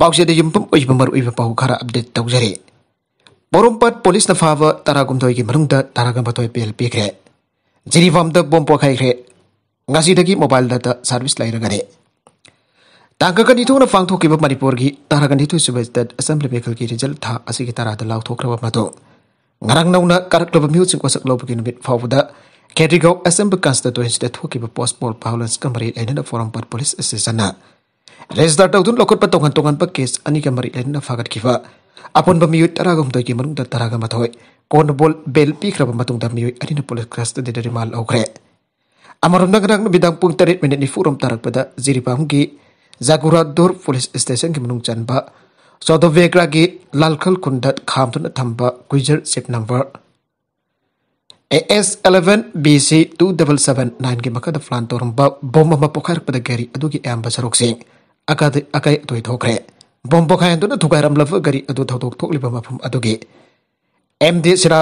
ꯄꯥꯎꯆꯦꯗ ꯌꯨꯝꯐꯝ ꯑꯣꯏꯕ ꯃꯔꯨꯑꯣꯏꯕ ꯄꯥꯎ ꯈꯔ ꯑꯞꯗꯦꯠ ꯇꯧꯖꯔꯤ ꯄꯣꯔꯣꯝꯄꯠ ꯄꯣꯂꯤꯁꯅ ꯐꯥꯕ ꯇꯔꯥꯍꯨꯝꯗꯣꯏꯒꯤ ꯃꯅꯨꯡꯗ ꯇꯔꯥꯃꯥꯊꯣꯏ ꯕꯦꯜ ꯄꯤꯈ꯭ꯔꯦ ꯖꯤꯔꯤꯐꯥꯝꯗ ꯕꯣꯝ ꯄꯣꯈꯥꯏꯈ꯭ꯔꯦ ꯉꯁꯤꯗꯒꯤ ꯃꯣꯕꯥꯏꯜ ꯗꯥꯇꯥ ꯁꯥꯔꯚꯤꯁ ꯂꯩꯔꯒꯅꯤ ꯇꯥꯡꯀꯀꯅꯤꯊꯣꯛꯅ ꯄꯥꯡꯊꯣꯛꯈꯤꯕ ꯃꯅꯤꯄꯨꯔꯒꯤ ꯇꯔꯥꯒꯅꯤꯊꯣꯏ ꯁꯨꯕ ꯏꯁꯇꯦꯠ ꯑꯦꯁꯦꯝꯕ꯭ꯂꯤ ꯃꯤꯈꯜꯒꯤ ꯔꯤꯖꯜ ꯊꯥ ꯑꯁꯤꯒꯤ ꯇꯔꯥꯗ ꯂꯥꯎꯊꯣꯛꯈ꯭ꯔꯕ ꯃꯇꯨꯡ ꯉꯔꯥꯡ ꯅꯧꯅ ꯀꯥꯔꯛꯂꯕ ꯃꯤꯑꯣꯏꯁꯤꯡ ꯋꯥꯁꯛ ꯂꯧꯕꯒꯤ ꯅꯨꯃꯤꯠ ꯐꯥꯎꯕꯗ ꯈꯦꯇ꯭ꯔꯤꯒꯥꯎ ꯑꯦꯁꯦꯝꯕ꯭ꯂꯤ ꯀꯟꯁꯇꯤꯇ꯭ꯋꯦꯟꯁꯤꯗ ꯊꯣꯛꯈꯤꯕ ꯄꯣꯁꯄꯣꯜ ꯚꯥꯏꯑꯣꯂꯦꯟꯁꯀ ꯃꯔꯤ ꯂꯩꯅꯅ ꯄꯣꯔꯣꯝꯄꯠ ꯄꯣꯂꯤꯁ ꯑꯁꯤꯁꯅ Restar tau tun lokot patongan tongan pakis ani ka mari len na fagat kifa. Apon ba miyut taragam toy ki manung ta taraga Kon bol bel pi kra matung da ani na polis kras ta de mal okre. Amarom na grang bidang pung tarit minit ni furom tarak pada ziri pam Zagura dor polis station ki manung chan ba. So do vegra gi lalkhal kundat kham tun thamba guijer ship number. AS 11 BC 2779 gi makada flan torum ba bomba ma pokhar pada gari adu gi amba sarok sing aka aka toi thokre bompo khayan tu na thukai ram laf gari adu thau thok thok liba mafum adu ge md sira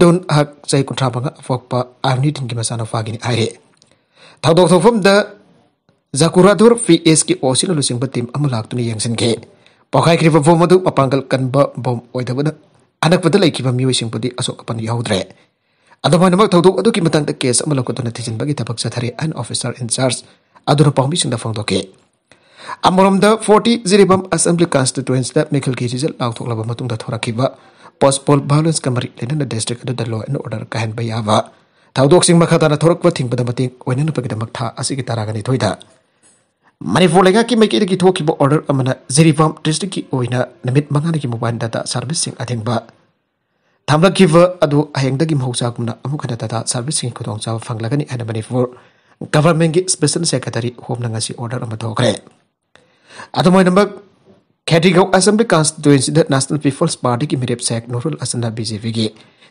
don hak sai kuntra banga fok pa arni thin ki masana fagini aire thau thok thok phum da zakuradur fi es ki osil lu sing batim amulak tu ni yang sen ge pokai kri phum madu papangal kan ba bom oi da bana anak pada lai ki ba miwe sing pati asok kapan yaudre adu ma namak tau thok adu ki matang ta case amalak ko netizen bagi tabak sahari an officer in charge adu na pangbi sing da phang ke Amorom da 40 ziribam assembly constituents da mekhal ki rizal lang thok laba matung da thora kiba. Postpol balance kamari lena na district da da order kahen bayi awa. Thao dok sing makha tana thorak wathing pada mati wainan upa gita makta asik kita raga ni thoida. Mani vo lega ki mekhe dikit thok order amana ziribam district ki oina namit manga na ki mubahan da da service sing ading ba. Thamla kiba adu ayang da ki mahu sa akumna amu kata da service sing kudong sa fang laga ni ayana mani vo. Government ki special secretary home na order amadho kare. Okay. अदमोइनबक खेटीगौ assembly constituency national people's party की मिरेप सेक नोरल असना BJP की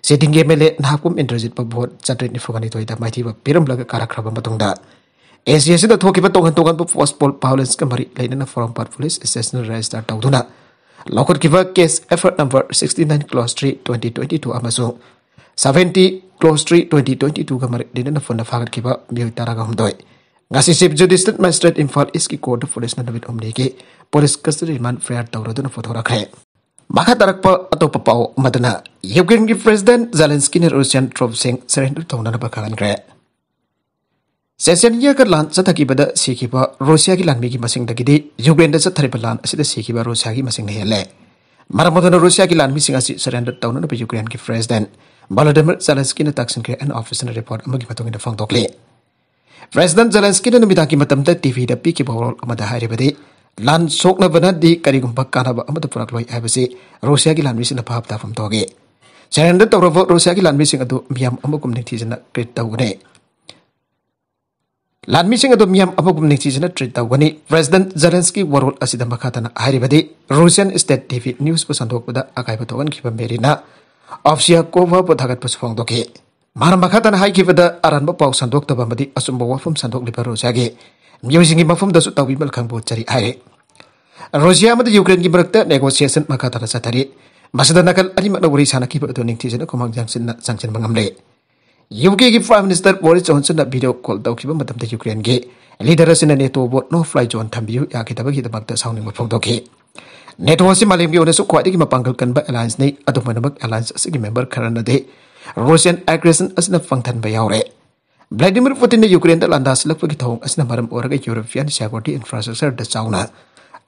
sitting M L A नाहकुम इंद्रजीत भोट चतरेट निफुगनीद माइथीब पीरमलग कारख्रब मतुंग एसी असिद थोकिब तोगन तोगन पोस्ट पोल पावलेंस का मरी लेना Porompat police station register तौदुना लौखटकिब केस एफर्ट नंबर 69 क्लोज 3 2022 अमसु 70 क्लोज 3 2022 का मरी लेना फोन फागटकिब मियोय 19 ngasi sip ju district magistrate fall iski court police na david omni ki police custody man fair photo rakhe maka tarak pa ato pa pau madana ukraine ki president zelensky ne russian troop sing surrender tawna na bakhan khre सेसेनिया का लान चथकीबद सिखिब रोसिया की लानमी की मसिंग दगिदि यूक्रेन द चथरिब लान असिद सिखिब रोसिया की मसिंग ने हेले ꯃꯔꯝꯗꯨꯅ ꯔꯨꯁꯤꯌꯥꯒꯤ ꯂꯥꯟꯃꯤꯁꯤꯡ ꯑꯁꯤ ꯁꯔꯦꯟꯗꯔ ꯇꯧꯅꯅꯕ ꯌꯨꯀ꯭ꯔꯦꯟꯒꯤ ꯄ꯭ꯔꯦꯁꯤꯗꯦꯟꯠ ꯚꯂꯥꯗꯤꯃꯤꯔ ꯖꯦꯂꯦꯟꯁꯀꯤꯅ ꯇꯥꯛꯁꯤꯟꯈ꯭ꯔꯦ ꯑꯦꯟ ꯑꯣꯐꯤꯁꯤꯌꯦꯜ ꯔꯤꯄꯣꯔꯠ ꯑꯃꯒꯤ ꯃꯇꯨꯡ ꯏꯟꯅ ꯐꯣꯡꯗꯣꯛꯂꯤ ꯄ꯭ꯔꯁꯤꯗꯦꯟ ꯖꯦꯂꯦꯟꯁꯀꯤꯅ ꯅꯨꯃꯤꯗꯥꯡꯒꯤ ꯃꯇꯝꯗ ꯇꯤꯚꯤꯗ ꯄꯤꯈꯤꯕ ꯋꯥꯔꯣꯜ ꯑꯃꯗ ꯍꯥꯏꯔꯤꯕꯗꯤ ꯂꯥꯟ ꯁꯣꯛꯅꯕꯅꯗꯤ ꯀꯔꯤꯒꯨꯝꯕ ꯀꯥꯟꯅꯕ ꯑꯃꯠꯇ ꯄꯨꯔꯛꯂꯣꯏ ꯍꯥꯏꯕꯁꯤ ꯔꯨꯁꯤꯌꯥꯒꯤ ꯂꯥꯟꯃꯤꯁꯤꯡꯅ ꯚꯥꯞ ꯇꯥꯐꯝ ꯊꯣꯛꯏ ꯆꯥꯏꯅꯥꯗ ꯇꯧꯔꯕ ꯔꯨꯁꯤꯌꯥꯒꯤ ꯂꯥꯟꯃꯤꯁꯤꯡ ꯑꯗꯨ ꯃꯤꯌꯥꯝ ꯑꯃꯒꯨꯝ ꯅꯤꯡꯊꯤꯖꯅ ꯇ꯭ꯔꯤꯠ ꯇꯧꯒꯅꯤ ꯂꯥꯟꯃꯤꯁꯤꯡ ꯑꯗꯨ ꯃꯤꯌꯥꯝ ꯑꯃꯒꯨꯝ ꯅꯤꯡꯊꯤꯖꯅ ꯇ꯭ꯔꯤꯠ ꯇꯧꯒꯅꯤ ꯄ꯭ꯔꯁꯤꯗꯦꯟ ꯖꯦꯂꯦꯟꯁꯀꯤ ꯋꯥꯔꯣꯜ ꯑꯁꯤꯗ ꯃꯈꯥꯗꯅ ꯍꯥꯏꯔꯤꯕꯗꯤ ꯔꯨꯁꯤꯌꯥꯟ ꯁ꯭ꯇꯦꯠ ꯇꯤꯚꯤ ꯅ꯭ꯌꯨꯁꯄꯨ ꯁꯟꯗꯣꯛꯄꯗ ꯑꯀꯥꯏꯕ ꯊꯣꯛꯍꯟꯈꯤꯕ ꯃꯦꯔꯤꯅ ꯑꯐꯁꯤꯌꯥ ꯀꯣꯚꯥꯕꯨ ꯊꯥꯒꯠꯄꯁꯨ ꯐꯣꯡꯗꯣꯛꯈꯤ makata na hai kiveda aran ba pau sandok ta di asum ba wafum sandok li paro sage. singi mafum da su tawi mal kang bo cari ai. Rusia mata Ukraine ki nego siasen maka tara satari. Masada nakal ani makna wuri sana ki beto ning tisena komang jang sin sang sin le. ki Prime Minister Boris Johnson na video call dau ki madam ta Ukraine ge. Leader sina NATO bo no fly zone thambiu ya kita bagi tabak ta saung ning mafum doki. NATO si malim ki ona su di ki mapangkal kan ba alliance atau adu manabak alliance si member kharana de. ꯔꯣꯁꯤꯌꯟ ꯑꯦꯒ꯭ꯔꯦꯁꯟ ꯑꯁꯤꯅ ꯐꯪꯊꯟꯕ ꯌꯥꯎꯔꯦ ꯚ꯭ꯂꯥꯗꯤꯃꯤꯔ ꯄꯨꯇꯤꯟꯅ ꯌꯨꯀ꯭ꯔꯦꯟꯗ ꯂꯥꯟꯗꯥꯁꯤꯜꯂꯛꯄꯒꯤ ꯊꯧꯑꯣꯡ ꯑꯁꯤꯅ ꯃꯔꯝ ꯑꯣꯏꯔꯒ European security ꯏꯟꯐ꯭ꯔꯥꯁ꯭ꯇ꯭ꯔꯛꯆꯔꯗ ꯆꯥꯎꯅ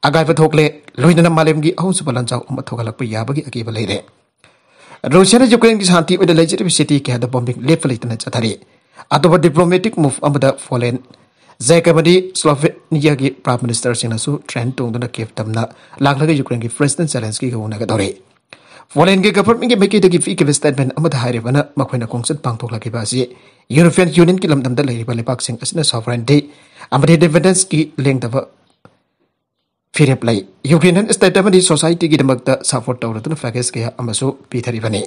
ꯑꯒꯥꯏꯕ ꯊꯣꯛꯂꯦ ꯂꯣꯏꯅꯅ ꯃꯥꯂꯦꯝꯒꯤ ꯑꯍꯨꯝꯁꯨꯕ ꯂꯥꯟꯖꯥꯎ ꯑꯃ ꯊꯣꯛꯍꯜꯂꯛꯄ ꯌꯥꯕꯒꯤ ꯑꯀꯤꯕ ꯂꯩꯔꯦ ꯔꯣꯁꯤꯌꯥꯅ ꯌꯨꯀ꯭ꯔꯦꯟꯒꯤ ꯁꯥꯟꯇꯤ ꯑꯣꯏꯅ ꯂꯩꯖꯔꯤꯕ ꯁꯤꯇꯤ ꯀꯌꯥꯗ ꯕꯣꯝꯕꯤꯡ ꯂꯦꯞꯄ ꯂꯩꯇꯅ ꯆꯠꯊꯔꯤ ꯑꯇꯣꯞꯄ ꯗꯤꯄ꯭ꯂꯣꯃꯦꯇꯤꯛ ꯃꯨꯚ ꯑꯃꯗ ꯐꯣꯂꯦꯟ ꯖꯦꯛ ꯑꯃꯗꯤ ꯁ꯭ꯂꯣꯚꯦꯅꯤꯌꯥꯒꯤ ꯄ꯭ꯔꯥꯏꯝ ꯃꯤꯅꯤꯁꯇꯔꯁꯤꯡꯅꯁꯨ ꯇ꯭ꯔꯦꯟ ꯇꯣꯡꯗꯨꯅ ꯀꯦꯞ ꯇꯝꯅ ꯂꯥꯛꯂꯒ ꯌꯨꯀ꯭ꯔꯦꯟꯒꯤ ꯄ꯭ꯔꯁꯤꯗꯦꯟ ꯖꯦꯂꯦꯟꯁꯀꯤꯒ ꯎꯅꯒꯗꯧꯔꯤ ꯃꯣꯂꯦꯟꯒꯤ ꯒꯚꯔꯟꯃꯦꯟꯠꯒꯤ ꯃꯥꯏꯀꯩꯗꯒꯤ ꯄꯤꯈꯤꯕ ꯁ꯭ꯇꯦꯠꯃꯦꯟ ꯑꯃꯗ ꯍꯥꯏꯔꯤꯕꯅ ꯃꯈꯣꯏꯅ ꯈꯣꯡꯆꯠ ꯄꯥꯡꯊꯣꯛꯂꯛꯂꯤꯕ ꯑꯁꯤ ꯌꯨꯔꯣꯄꯤꯌꯟ ꯌꯨꯅꯤꯌꯟꯒꯤ ꯂꯝꯗꯝꯗ ꯂꯩꯔꯤꯕ ꯂꯩꯕꯥꯛꯁꯤꯡ ꯑꯁꯤꯅ ꯁꯣꯚꯔꯦꯟꯇꯤ ꯑꯃꯗꯤ ꯗꯤꯚꯤꯗꯦꯟꯁꯀꯤ ꯂꯦꯡꯗꯕ ꯐꯤꯔꯦꯞ ꯂꯩ ꯌꯨꯀ꯭ꯔꯦꯟ ꯁ꯭ꯇꯦꯠ ꯑꯃꯗꯤ ꯁꯣꯁꯥꯏꯇꯤꯒꯤꯗꯃꯛꯇ ꯁꯄꯣꯔꯠ ꯇꯧꯔꯗꯨꯅ ꯐ꯭ꯂꯦꯒꯦꯁ ꯀꯌꯥ ꯑꯃꯁꯨ ꯄꯤꯊꯔꯤꯕꯅꯤ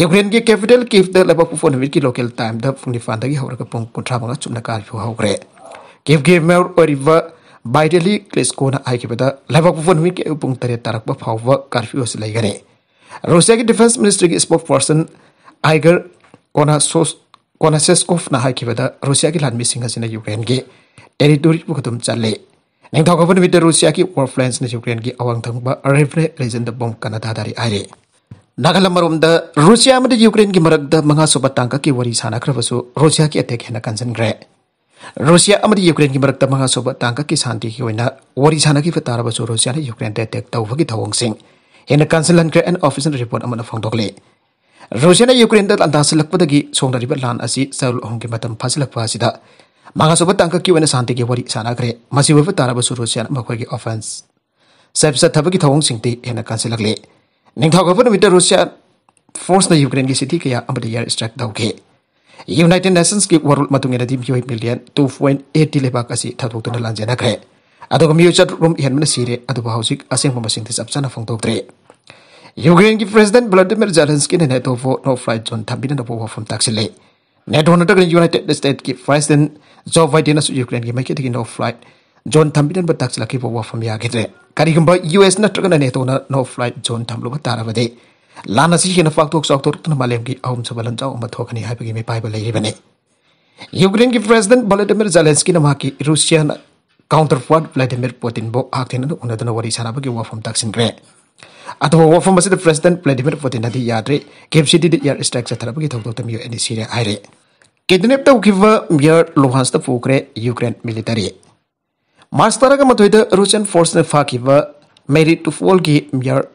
ꯌꯨꯀ꯭ꯔꯦꯟꯒꯤ ꯀꯦꯄꯤꯇꯦꯜ ꯀꯤꯐꯇ ꯂꯩꯕꯥꯛꯄꯨ ꯐꯣꯟ ꯅꯨꯃꯤꯠꯀꯤ ꯂꯣꯀꯦꯜ ꯇꯥꯏꯝꯗ ꯄꯨꯡ ꯅꯤꯄꯥꯟꯗꯒꯤ ꯍꯧꯔꯒ ꯄꯨꯡ ꯀꯨꯟꯊ꯭ꯔꯥ ꯃꯉꯥ ꯆꯨꯞꯅ ꯀꯥꯔꯐ꯭ꯌꯨ ꯍꯧꯈ꯭ꯔꯦ ꯀꯤꯐꯀꯤ ꯃꯦꯌꯔ ꯑꯣꯏꯔꯤꯕ ꯕꯥꯏꯗꯦꯂꯤ ꯀ꯭ꯂꯤꯁꯀꯣꯅ ꯍꯥꯏꯈꯤꯕꯗ ꯂꯩꯕꯥꯛꯄꯨ ꯐꯣꯟ ꯅꯨꯃꯤꯠꯀꯤ ꯑꯌꯨꯛ ꯄꯨꯡ ꯇꯔꯦꯠ ꯇꯥꯔꯛꯄ ꯐꯥꯎꯕ ꯀꯥꯔꯐ꯭ꯌꯨ ꯑꯁꯤ ꯂꯩꯒꯅꯤ Russia's defense ministry spokesperson Igor Konaseskovna haikibada Russia's landmissing has in Ukraine ge territory bu khadum challe nang thau khapun mit Russia ki warplanes na Ukraine gi awang thang ba Revne region the bomb Canada dari aire Nagalam marom da Russia amad Ukraine gi marak da manga soba tangka ki wari sana khrabasu Russia ki attack hena kanjan gre Russia amad Ukraine gi marak da manga soba tangka ki shanti ki hoina wari sana ki fatara basu Russia ne Ukraine te attack tau phagi thawang sing हेन कंसल हनग्रे and official report फोंदे Russia Ukraine लंधाई सौंब लान चल अहम फाजल्द मांगसूब तंक की शांति की वरी सागरे तारबू रूसिया मोदी ऑफेंस सब सब की थवोंगे हेन कंसलगे निधा रूसिया फोर्स यूक्रेन की सिटी क्या एयर स्ट्राइक दौगे यूनाइटेड नेशंस की world million two point eight की लेबा लाजेनग्रे अगर म्यू चतम हेन सीरें असेंब मसीद चप यूक्रेन की प्रेसीडेंट व्लादिमीर जेलेंस्की ने नेटो वो नो फ्लाइट जोन थम्बीनब वफम ताक्सिले नेटो नगर यूनाइटेड स्टेट की प्रेसीडेंट जो बाइडेन यूक्रेन की मैके नो फ्लाइट जोन थम्बीनब की वफम यागद्रे करीगम यूएस नगर नेटो नो फ्लाइट जोन थम्ब तारबदे लान हेन पाक चौथों मालेम की अहमसब लंजाने मेपाइब लेने यूक्रेन की president Vladimir Zelensky Russia counterpart Vladimir Putin bo aktin ah, adu una dana wari sana bagi wafam taksin re atau wafam masih presiden Vladimir Putin nanti yadre ya, KMCD di yar strike setara bagi tahu tahu UN isi re aire kidnap tahu kiva yar Luhansk tahu ukre Ukraine military March tara ka matoida Russian force ne fakiva merit to fall gi yar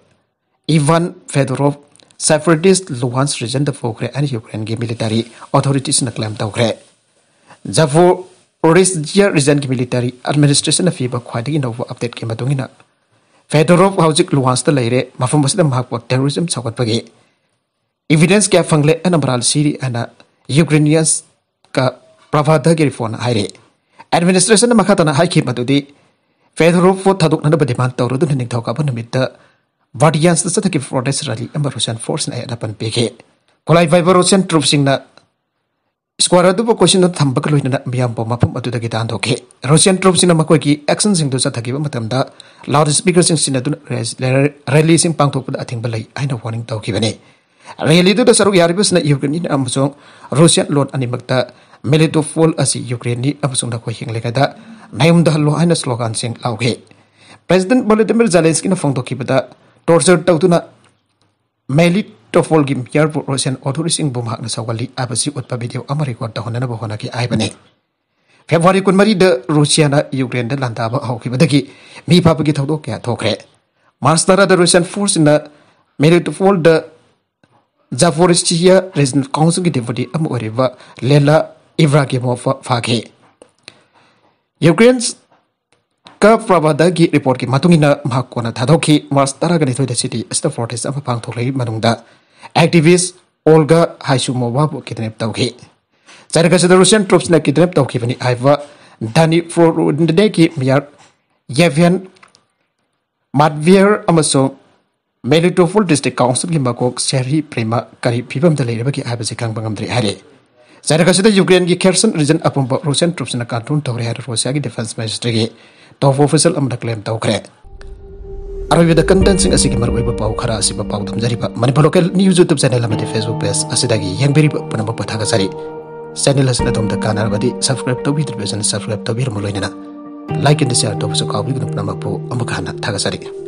Ivan Fedorov separatist Luhansk region tahu ukre and Ukraine gi military authorities na claim tahu ukre Zavor ꯔꯤꯁꯖꯤꯌꯥ ꯔꯤꯖꯟꯒꯤ military ꯑꯦꯗꯃꯤꯅꯤꯁꯇ꯭ꯔꯦꯁꯟꯅ ꯄꯤꯕ ꯈ꯭ꯋꯥꯏꯗꯒꯤ ꯅꯧꯕ ꯑꯞꯗꯦꯠꯀꯤ ꯃꯇꯨꯡ ꯏꯟꯅ ꯐꯦꯗꯣꯔꯣꯞ ꯍꯧꯖꯤꯛ ꯂꯨꯍꯥꯟꯁꯇ ꯂꯩꯔꯦ ꯃꯐꯝ ꯑꯁꯤꯗ ꯃꯍꯥꯛꯄꯨ ꯇꯦꯔꯣꯔꯤꯖꯝ ꯁꯧꯒꯠꯄꯒꯤ ꯏꯕꯤꯗꯦꯟꯁ ꯀꯌꯥ ꯐꯪꯂꯦ ꯑꯅ ꯃꯔꯥꯜ ꯁꯤꯔꯤ ꯑꯅ ꯌꯨꯀ꯭ꯔꯦꯅꯤꯌꯟꯁꯀ ꯄ꯭ꯔꯚꯥꯗꯒꯤ ꯔꯤꯐꯣꯟꯅ ꯍꯥꯏꯔꯦ ꯑꯦꯗꯃꯤꯅꯤꯁꯇ꯭ꯔꯦꯁꯟꯅ ꯃꯈꯥ ꯇꯥꯅ ꯍꯥꯏꯈꯤ ꯃꯗꯨꯗꯤ ꯐꯦꯗꯣꯔꯣꯞꯄꯨ ꯊꯥꯗꯣꯛꯅꯅꯕ ꯗꯤꯃꯥꯟ ꯇꯧꯔꯗꯨꯅ ꯅꯤꯡꯊꯧꯀꯥꯕ ꯅꯨꯃꯤꯠꯇ ꯚꯥꯔꯇꯤꯌꯥꯟꯁꯇ ꯆꯠꯊꯈꯤꯕ ꯄ꯭ꯔꯣꯇꯦꯁ ꯔꯦꯂꯤ ꯑꯃ ꯔꯨꯁꯤꯌꯥꯟ ꯐꯣꯔꯁꯅ ꯑꯌꯥꯠ ꯑꯄꯟ ꯄꯤꯈꯤ ꯈꯣꯂꯥꯏ ꯚꯥꯏꯕ ꯔꯨꯁꯤꯌꯥꯟ ꯇ꯭ꯔꯨꯞꯁꯤꯡꯅ Squadra do question of Tambaklu in the Biambomapum to the Gitan Russian troops in a Makoki, accents into Satakiba Matamda, loudspeakers in releasing Pankto at Timbali, a warning Toki Vene. Really to the Saruyaribus in the Ukrainian Amazon, Russian Lord Animata, Melito Full as Ukraini Amazon the Quaking Legada, Nayum the Lohana slogan sing Lauke. President Volodymyr Zelensky in a Fonto Kibata, tortured Tautuna Melito. tofol gim piar pu rosen authorising bum hak na sawali abasi utpa video amari kon ta honana bo hona ki ai bane february kun mari de russia na ukraine da lanta ba hau ki badagi mi pa gi thodo kya thokre mars da da russian force na mere to fold the zaporizhia regional council ki deputy am oreva lela Ivra, ivrakimov fa ke ukraine's ꯀꯔꯞꯄ꯭ꯔꯕꯗꯒꯤ ꯒꯤ ꯔꯤꯄꯣꯔꯠꯀꯤ ꯃꯇꯨꯡꯏꯟꯅ ꯃꯍꯥꯛ ꯀꯣꯟꯅ ꯊꯥꯗꯣꯛꯈꯤ March ꯇꯔꯥꯒꯅꯤꯊꯣꯏꯗ city ꯑꯁꯤꯗ protest ꯑꯃ ꯄꯥꯡꯊꯣꯛꯂꯕ ꯃꯇꯨꯡꯗ ꯑꯦꯛꯇꯤꯚꯤꯁ ꯑꯣꯜꯒ ꯍꯥꯏꯁꯨꯃꯣꯚꯥꯕꯨ ꯀꯤꯗꯅꯦꯞ ꯇꯧꯈꯤ ꯆꯥꯏꯅꯥ ꯑꯁꯤꯗ ꯔꯨꯁꯤꯌꯟ ꯇ꯭ꯔꯨꯞꯁꯅ ꯀꯤꯗꯅꯦꯞ ꯇꯧꯈꯤꯕꯅꯤ ꯍꯥꯏꯕ ꯙꯥꯅꯤ ꯐ꯭ꯔꯣꯔꯨꯗꯒꯤ ꯃꯤꯌꯥꯔ ꯌꯦꯚꯤꯌꯟ ꯃꯥꯠꯚꯤꯌꯔ ꯑꯃꯁꯨꯡ ꯃꯦꯂꯤꯇꯣꯐꯣꯜ ꯗꯤꯁꯇ꯭ꯔꯤꯛ ꯀꯥꯎꯟꯁꯤꯜꯒꯤ ꯃꯀꯣꯛ ꯁꯦꯔꯤ ꯄ꯭ꯔꯦꯃ ꯀꯔꯤ ꯐꯤꯕꯝꯗ ꯂꯩꯔꯕꯒꯦ ꯍꯥꯏꯕꯁꯤ ꯈꯪꯕ ꯉꯝꯗ꯭ꯔꯤ ꯍꯥꯏꯔꯦ ꯆꯥꯏꯅꯥ ꯑꯁꯤꯗ ꯌꯨꯀ꯭ꯔꯦꯟꯒꯤ ꯈꯦꯔꯁꯟ ꯔꯤꯖꯟ ꯑꯄꯨꯝꯕ ꯔꯨꯁꯤꯌꯟ ꯇ꯭ꯔꯨꯞꯁꯅ ꯀꯟꯇ꯭ꯔꯣꯜ ꯇꯧꯔꯦ ꯍꯥꯏꯔ ꯔꯨꯁꯤꯌꯥꯒꯤ ꯗꯤꯐꯦꯟꯁ ꯃꯤꯅꯤꯁꯇ꯭ꯔꯤꯒꯤ tofu fesel am dak lem tau kre aro yuda kandan sing asik mar weba pau khara asik pau dam jari ba mani pa lokal new youtube channel am facebook page asida gi yang beri ba pana pa thaga sari channel asna dom dak kanar badi subscribe to bitr subscribe to bir moloi na like and share to so kaobli gnu pana pa pu am kha na thaga sari